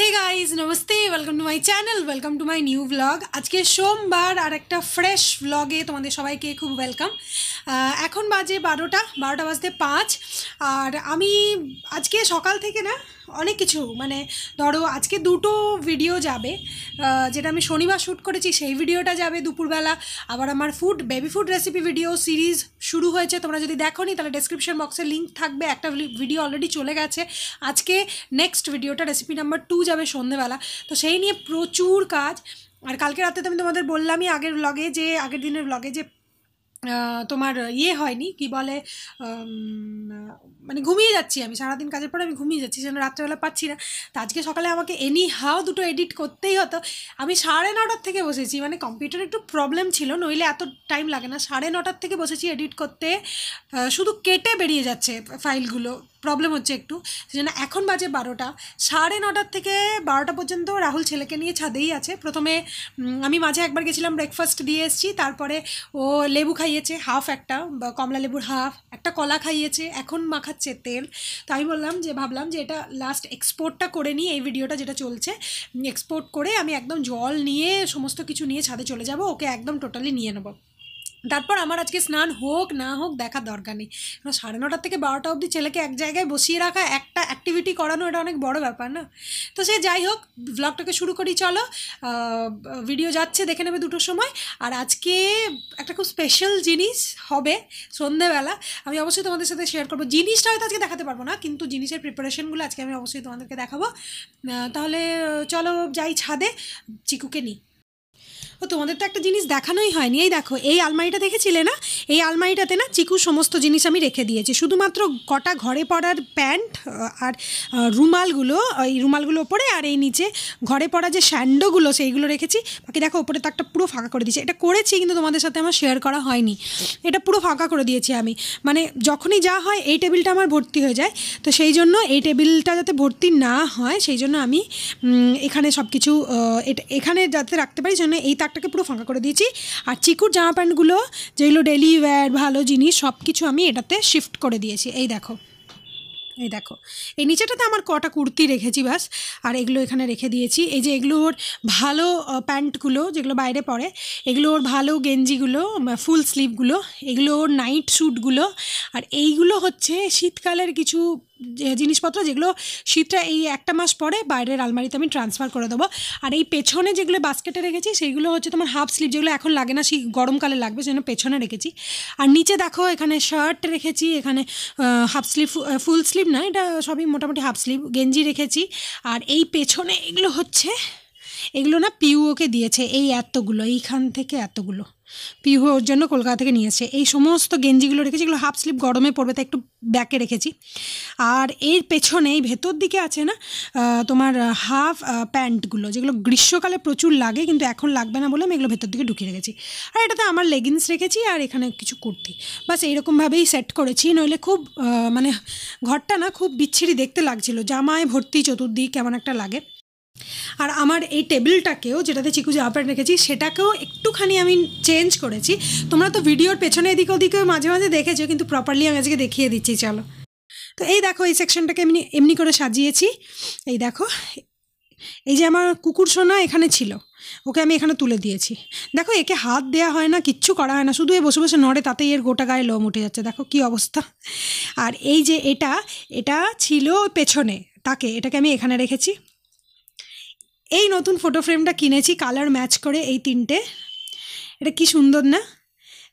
হে guys নমস্তে welcome to my channel welcome to my new blog আজকে সোমবার আর একটা ফ্রেশ ব্লগে তোমাদের সবাইকে খুব ওয়েলকাম এখন বাজে বারোটা বারোটা বাজতে পাঁচ আর আমি আজকে সকাল থেকে না অনেক কিছু মানে ধরো আজকে দুটো ভিডিও যাবে যেটা আমি শনিবার শ্যুট করেছি সেই ভিডিওটা যাবে দুপুরবেলা আবার আমার food baby food recipe video series শুরু হয়েছে তোমরা যদি দেখো নি তাহলে ডেসক্রিপশন বক্সে লিঙ্ক থাকবে একটা ভিডিও অলরেডি চলে গেছে আজকে নেক্সট ভিডিওটা রেসিপি নাম্বার টু যাবে সন্ধেবেলা তো সেই নিয়ে প্রচুর কাজ আর কালকে রাতে তো আমি তোমাদের বললামই আগের ব্লগে যে আগের দিনের ব্লগে যে তোমার ইয়ে হয়নি কি বলে মানে ঘুমিয়ে যাচ্ছি আমি সারাদিন কাজের পরে আমি ঘুমিয়ে যাচ্ছি যেন রাত্রেবেলা পাচ্ছি না তো আজকে সকালে আমাকে এনি হাও দুটো এডিট করতেই হতো আমি সাড়ে নটার থেকে বসেছি মানে কম্পিউটার একটু প্রবলেম ছিল নইলে এত টাইম লাগে না সাড়ে নটার থেকে বসেছি এডিট করতে শুধু কেটে বেরিয়ে যাচ্ছে ফাইলগুলো প্রবলেম হচ্ছে একটু সেজন্য এখন বাজে বারোটা সাড়ে নটার থেকে বারোটা পর্যন্ত রাহুল ছেলেকে নিয়ে ছাদেই আছে প্রথমে আমি মাঝে একবার গেছিলাম ব্রেকফাস্ট দিয়ে এসেছি তারপরে ও লেবু খাইয়েছে হাফ একটা কমলা লেবুর হাফ একটা কলা খাইয়েছে এখন মাখাচ্ছে তেল তো আমি বললাম যে ভাবলাম যে এটা লাস্ট এক্সপোর্টটা করে নিয়ে এই ভিডিওটা যেটা চলছে এক্সপোর্ট করে আমি একদম জল নিয়ে সমস্ত কিছু নিয়ে ছাদে চলে যাব ওকে একদম টোটালি নিয়ে নেবো তারপর আমার আজকে স্নান হোক না হোক দেখা দরকার নেই কারণ সাড়ে নটার থেকে বারোটা অবধি ছেলেকে এক জায়গায় বসিয়ে রাখা একটা অ্যাক্টিভিটি করানো এটা অনেক বড় ব্যাপার না তো সে যাই হোক ব্লগটাকে শুরু করি চলো ভিডিও যাচ্ছে দেখে নেবে দুটোর সময় আর আজকে একটা খুব স্পেশাল জিনিস হবে সন্ধেবেলা আমি অবশ্যই তোমাদের সাথে শেয়ার করবো জিনিসটা হয়তো আজকে দেখাতে পারবো না কিন্তু জিনিসের প্রিপারেশনগুলো আজকে আমি অবশ্যই তোমাদেরকে দেখাবো তাহলে চলো যাই ছাদে চিকুকে নিই ও তোমাদের তো একটা জিনিস দেখানোই হয়নি এই দেখো এই আলমারিটা দেখেছিলে না এই আলমারিটাতে না চিকু সমস্ত জিনিস আমি রেখে দিয়েছি শুধুমাত্র কটা ঘরে পড়ার প্যান্ট আর রুমালগুলো এই রুমালগুলো ওপরে আর এই নিচে ঘরে পড়া যে স্যান্ডোগুলো সেইগুলো রেখেছি বাকি দেখো ওপরে তো একটা পুরো ফাঁকা করে দিয়েছি এটা করেছি কিন্তু তোমাদের সাথে আমার শেয়ার করা হয়নি এটা পুরো ফাঁকা করে দিয়েছি আমি মানে যখনই যা হয় এই টেবিলটা আমার ভর্তি হয়ে যায় তো সেই জন্য এই টেবিলটা যাতে ভর্তি না হয় সেই জন্য আমি এখানে সব কিছু এখানে যাতে রাখতে পারি জন্য এই চাকটাকে পুরো ফাঁকা করে দিয়েছি আর চিকুর জামা প্যান্টগুলো যেগুলো ডেলি ওয়্যার ভালো জিনিস সব কিছু আমি এটাতে শিফট করে দিয়েছি এই দেখো এই দেখো এই নিচেটাতে আমার কটা কুর্তি রেখেছি বাস আর এগুলো এখানে রেখে দিয়েছি এই যে এগুলো ওর ভালো প্যান্টগুলো যেগুলো বাইরে পরে এগুলো ওর ভালো গেঞ্জিগুলো ফুল স্লিভগুলো এগুলো ওর নাইট শ্যুটগুলো আর এইগুলো হচ্ছে শীতকালের কিছু জিনিসপত্র যেগুলো শীতটা এই একটা মাস পরে বাইরের আলমারিতে আমি ট্রান্সফার করে দেবো আর এই পেছনে যেগুলো বাস্কেটে রেখেছি সেইগুলো হচ্ছে তোমার হাফ স্লিপ যেগুলো এখন লাগে না সেই গরমকালে লাগবে সেজন্য পেছনে রেখেছি আর নিচে দেখো এখানে শার্ট রেখেছি এখানে হাফ স্লিপ ফুল স্লিপ না এটা সবই মোটামুটি হাফ স্লিপ গেঞ্জি রেখেছি আর এই পেছনে এগুলো হচ্ছে এগুলো না পিউওকে দিয়েছে এই এতগুলো এইখান থেকে এতগুলো পিহু ওর জন্য কলকাতা থেকে নিয়ে আসে এই সমস্ত গেঞ্জিগুলো রেখেছি এগুলো হাফ স্লিপ গরমে পড়বে তাই একটু ব্যাকে রেখেছি আর এর পেছনে এই ভেতর দিকে আছে না তোমার হাফ প্যান্টগুলো যেগুলো গ্রীষ্মকালে প্রচুর লাগে কিন্তু এখন লাগবে না বলে আমি এগুলো ভেতর দিকে ঢুকিয়ে রেখেছি আর এটাতে আমার লেগিংস রেখেছি আর এখানে কিছু কুর্তি বাস এইরকমভাবেই সেট করেছি নইলে খুব মানে ঘরটা না খুব বিচ্ছিরি দেখতে লাগছিল জামায় ভর্তি চতুর্দিক কেমন একটা লাগে আর আমার এই টেবিলটাকেও যেটাতে চিকু জামা প্যান্ট রেখেছি সেটাকেও একটুখানি আমি চেঞ্জ করেছি তোমরা তো ভিডিওর পেছনে এদিকে ওদিকে মাঝে মাঝে দেখেছো কিন্তু প্রপারলি আমি আজকে দেখিয়ে দিচ্ছি চলো তো এই দেখো এই সেকশনটাকে এমনি এমনি করে সাজিয়েছি এই দেখো এই যে আমার কুকুর সোনা এখানে ছিল ওকে আমি এখানে তুলে দিয়েছি দেখো একে হাত দেওয়া হয় না কিচ্ছু করা হয় না শুধু এ বসে বসে নড়ে তাতেই এর গোটা গায়ে লোম উঠে যাচ্ছে দেখো কি অবস্থা আর এই যে এটা এটা ছিল পেছনে তাকে এটাকে আমি এখানে রেখেছি এই নতুন ফটো ফ্রেমটা কিনেছি কালার ম্যাচ করে এই তিনটে এটা কি সুন্দর না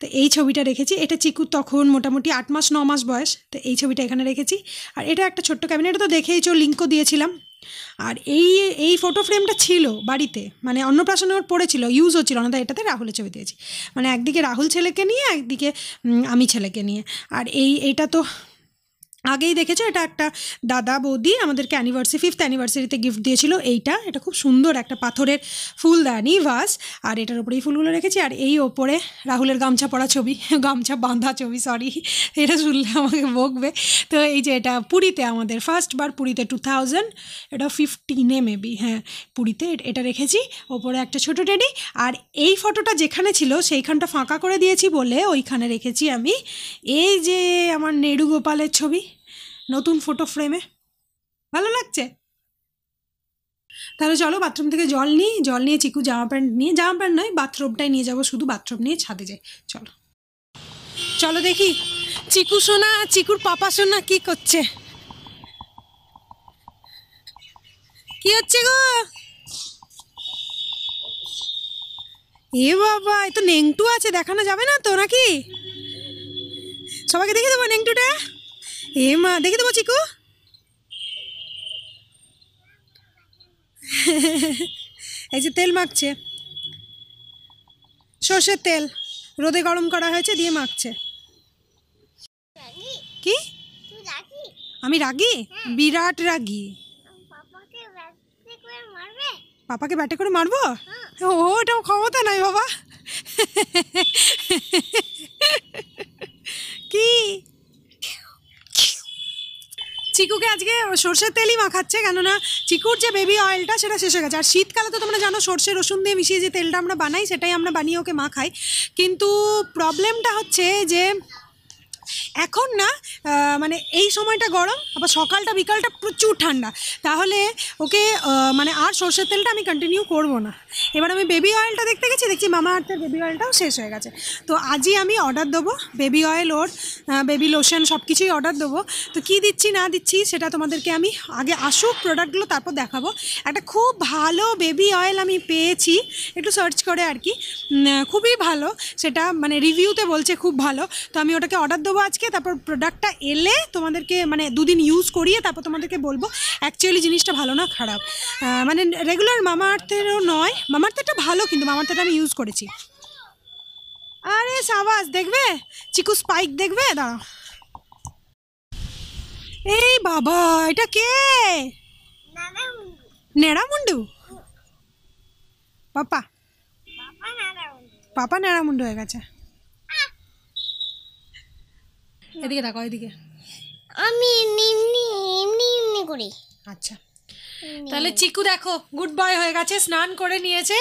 তো এই ছবিটা রেখেছি এটা চিকু তখন মোটামুটি আট মাস ন মাস বয়স তো এই ছবিটা এখানে রেখেছি আর এটা একটা ছোট্ট ক্যাবিনেট তো চো লিঙ্কও দিয়েছিলাম আর এই এই ফটো ফ্রেমটা ছিল বাড়িতে মানে অন্নপ্রাশন ওর পড়েছিল ইউজ হচ্ছিল না তাই এটাতে রাহুলের ছবি দিয়েছি মানে একদিকে রাহুল ছেলেকে নিয়ে একদিকে আমি ছেলেকে নিয়ে আর এই এটা তো আগেই দেখেছো এটা একটা দাদা বৌদি আমাদেরকে অ্যানিভার্সারি ফিফথ অ্যানিভার্সারিতে গিফট দিয়েছিল এইটা এটা খুব সুন্দর একটা পাথরের ফুল ফুলদানি ভাস আর এটার ওপরেই ফুলগুলো রেখেছি আর এই ওপরে রাহুলের গামছা পরা ছবি গামছা বাঁধা ছবি সরি এটা শুনলে আমাকে বকবে তো এই যে এটা পুরীতে আমাদের ফার্স্ট বার পুরীতে টু থাউজেন্ড এটা ফিফটিনে মেবি হ্যাঁ পুরীতে এটা রেখেছি ওপরে একটা ছোটো টেডি আর এই ফটোটা যেখানে ছিল সেইখানটা ফাঁকা করে দিয়েছি বলে ওইখানে রেখেছি আমি এই যে আমার নেড়ু গোপালের ছবি নতুন ফটো ফ্রেমে ভালো লাগছে তাহলে চলো বাথরুম থেকে জল নিই জল নিয়ে চিকু জামা প্যান্ট নিয়ে জামা প্যান্ট নয় বাথরুমটাই নিয়ে যাবো শুধু বাথরুম নিয়ে ছাদে যাই চলো চলো দেখি চিকু সোনা চিকুর পাপা সোনা কি করছে কি হচ্ছে গো এ বাবা এ তো নেংটু আছে দেখানো যাবে না তো নাকি সবাইকে দেখে দেবো নেংটুটা এ মা দেখে দেবো চিকু এই যে তেল মাখছে সর্ষের তেল রোদে গরম করা হয়েছে দিয়ে মাখছে কি আমি রাগি হ্যাঁ। বিরাট রাগি পাপাকে ব্যাটে করে মারবো হ্যাঁ। ও ওটাও ক্ষমতা নাই বাবা কি চিকুকে আজকে সর্ষের তেলই মাখাচ্ছে কেননা চিকুর যে বেবি অয়েলটা সেটা শেষ হয়ে গেছে আর শীতকালে তো তোমরা জানো সর্ষে রসুন দিয়ে মিশিয়ে যে তেলটা আমরা বানাই সেটাই আমরা বানিয়ে ওকে মাখাই কিন্তু প্রবলেমটা হচ্ছে যে এখন না মানে এই সময়টা গরম আবার সকালটা বিকালটা প্রচুর ঠান্ডা তাহলে ওকে মানে আর সর্ষের তেলটা আমি কন্টিনিউ করব না এবার আমি বেবি অয়েলটা দেখতে গেছি দেখছি মামা আর্থের বেবি অয়েলটাও শেষ হয়ে গেছে তো আজই আমি অর্ডার দেবো বেবি অয়েল ওর বেবি লোশন সব কিছুই অর্ডার দেবো তো কি দিচ্ছি না দিচ্ছি সেটা তোমাদেরকে আমি আগে আসুক প্রোডাক্টগুলো তারপর দেখাবো একটা খুব ভালো বেবি অয়েল আমি পেয়েছি একটু সার্চ করে আর কি খুবই ভালো সেটা মানে রিভিউতে বলছে খুব ভালো তো আমি ওটাকে অর্ডার দেবো আজকে তারপর প্রোডাক্টটা এলে তোমাদেরকে মানে দুদিন ইউজ করিয়ে তারপর তোমাদেরকে বলবো অ্যাকচুয়ালি জিনিসটা ভালো না খারাপ মানে রেগুলার মামা আর্থেরও নয় মামার তো ভালো কিন্তু মামার তো আমি ইউজ করেছি আরে সাবাস দেখবে চিকু স্পাইক দেখবে দাঁড়াও এই বাবা এটা কে নেড়া পাপা পাপা নেড়ামুন্ডু হয়ে গেছে এদিকে দেখো এদিকে আমি নিমনি এমনি এমনি করি আচ্ছা তাহলে চিকু দেখো গুড বয় হয়ে গেছে স্নান করে নিয়েছে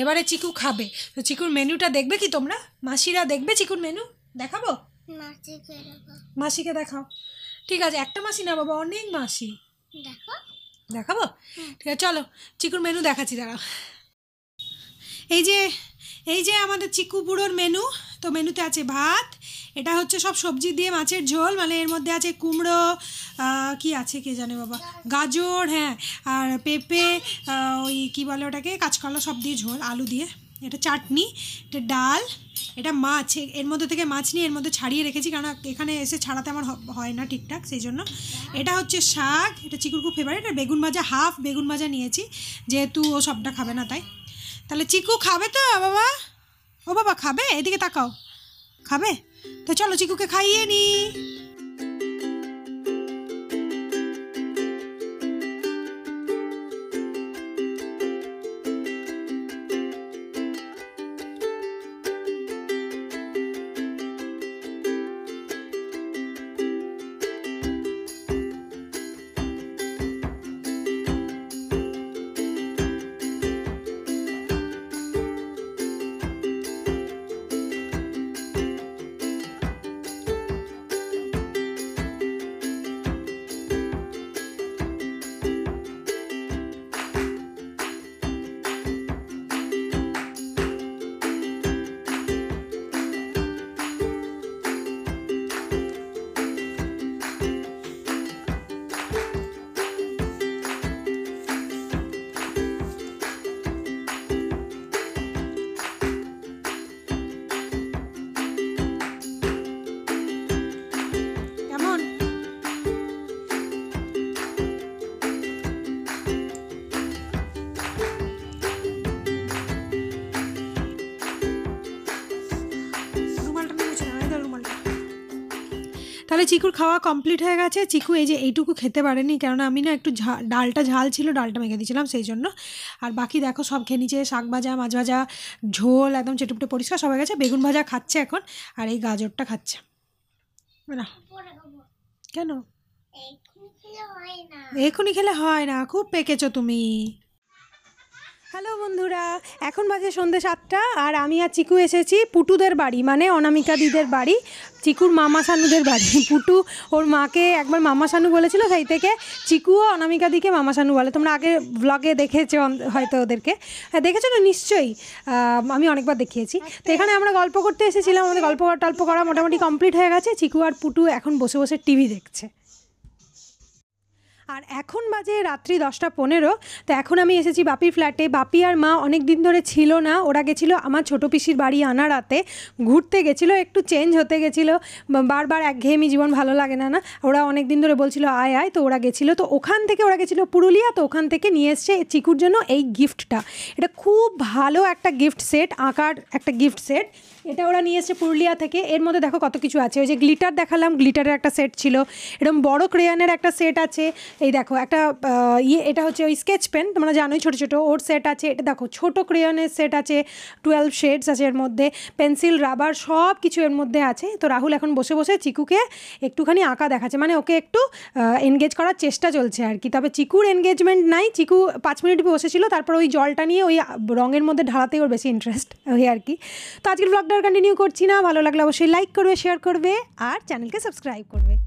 এবারে চিকু খাবে তো চিকুর মেনুটা দেখবে কি তোমরা মাসিরা দেখবে চিকুর মেনু দেখাবো মাসিকে দেখাও ঠিক আছে একটা মাসি না বাবা অনেক মাসি দেখাবো হ্যাঁ। ঠিক আছে চলো চিকুর মেনু দেখাচ্ছি দাঁড়াও এই যে এই যে আমাদের চিকু বুড়োর মেনু তো মেনুতে আছে ভাত এটা হচ্ছে সব সবজি দিয়ে মাছের ঝোল মানে এর মধ্যে আছে কুমড়ো কি আছে কে জানে বাবা গাজর হ্যাঁ আর পেঁপে ওই কি বলে ওটাকে কাঁচকলা সব দিয়ে ঝোল আলু দিয়ে এটা চাটনি এটা ডাল এটা মাছ এর মধ্যে থেকে মাছ নিয়ে এর মধ্যে ছাড়িয়ে রেখেছি কারণ এখানে এসে ছাড়াতে আমার হয় না ঠিকঠাক সেই জন্য এটা হচ্ছে শাক এটা চিকুর খুব ফেভারিট আর বেগুন মাজা হাফ বেগুন মাজা নিয়েছি যেহেতু ও সবটা খাবে না তাই তাহলে চিকু খাবে তো বাবা ও বাবা খাবে এদিকে তাকাও খাবে তো চলো চিকুকে খাইয়ে নিই তবে চিকুর খাওয়া কমপ্লিট হয়ে গেছে চিকু এই যে এইটুকু খেতে পারেনি কেননা আমি না একটু ডালটা ঝাল ছিল ডালটা মেখে দিয়েছিলাম সেই জন্য আর বাকি দেখো সব খেয়ে নিচে শাক ভাজা মাছ ভাজা ঝোল একদম চেটুপটে পরিষ্কার সবাই গেছে বেগুন ভাজা খাচ্ছে এখন আর এই গাজরটা খাচ্ছে না কেন এখনই খেলে হয় না খুব পেকেছো তুমি হ্যালো বন্ধুরা এখন বাজে সন্ধে সাতটা আর আমি আর চিকু এসেছি পুটুদের বাড়ি মানে অনামিকা দিদের বাড়ি চিকুর মামা সানুদের বাড়ি পুটু ওর মাকে একবার মামা সানু বলেছিল সেই থেকে চিকুও অনামিকা দিকে মামা সানু বলে তোমরা আগে ব্লগে দেখেছো হয়তো ওদেরকে হ্যাঁ দেখেছো না নিশ্চয়ই আমি অনেকবার দেখিয়েছি তো এখানে আমরা গল্প করতে এসেছিলাম আমাদের গল্প টল্প করা মোটামুটি কমপ্লিট হয়ে গেছে চিকু আর পুটু এখন বসে বসে টিভি দেখছে আর এখন বাজে রাত্রি দশটা পনেরো তো এখন আমি এসেছি বাপির ফ্ল্যাটে বাপি আর মা অনেক দিন ধরে ছিল না ওরা গেছিলো আমার ছোটো পিসির বাড়ি আনারাতে ঘুরতে গেছিলো একটু চেঞ্জ হতে গেছিলো বারবার একঘেয়েমি জীবন ভালো লাগে না না ওরা অনেক দিন ধরে বলছিল আয় আয় তো ওরা গেছিলো তো ওখান থেকে ওরা গেছিলো পুরুলিয়া তো ওখান থেকে নিয়ে এসছে চিকুর জন্য এই গিফটটা এটা খুব ভালো একটা গিফট সেট আঁকার একটা গিফট সেট এটা ওরা নিয়ে এসছে পুরুলিয়া থেকে এর মধ্যে দেখো কত কিছু আছে ওই যে গ্লিটার দেখালাম গ্লিটারের একটা সেট ছিল এরকম বড় ক্রেয়ানের একটা সেট আছে এই দেখো একটা ইয়ে এটা হচ্ছে ওই স্কেচ পেন তোমরা জানোই ছোটো ছোটো ওর সেট আছে এটা দেখো ছোটো ক্রেয়নের সেট আছে টুয়েলভ শেডস আছে এর মধ্যে পেন্সিল রাবার সব কিছু এর মধ্যে আছে তো রাহুল এখন বসে বসে চিকুকে একটুখানি আঁকা দেখাচ্ছে মানে ওকে একটু এনগেজ করার চেষ্টা চলছে আর কি তবে চিকুর এনগেজমেন্ট নাই চিকু পাঁচ মিনিট বসেছিল তারপর ওই জলটা নিয়ে ওই রঙের মধ্যে ঢালাতে ওর বেশি ইন্টারেস্ট ওই আর কি তো আজকের ব্লগটা কন্টিনিউ করছি না ভালো লাগলে অবশ্যই লাইক করবে শেয়ার করবে আর চ্যানেলকে সাবস্ক্রাইব করবে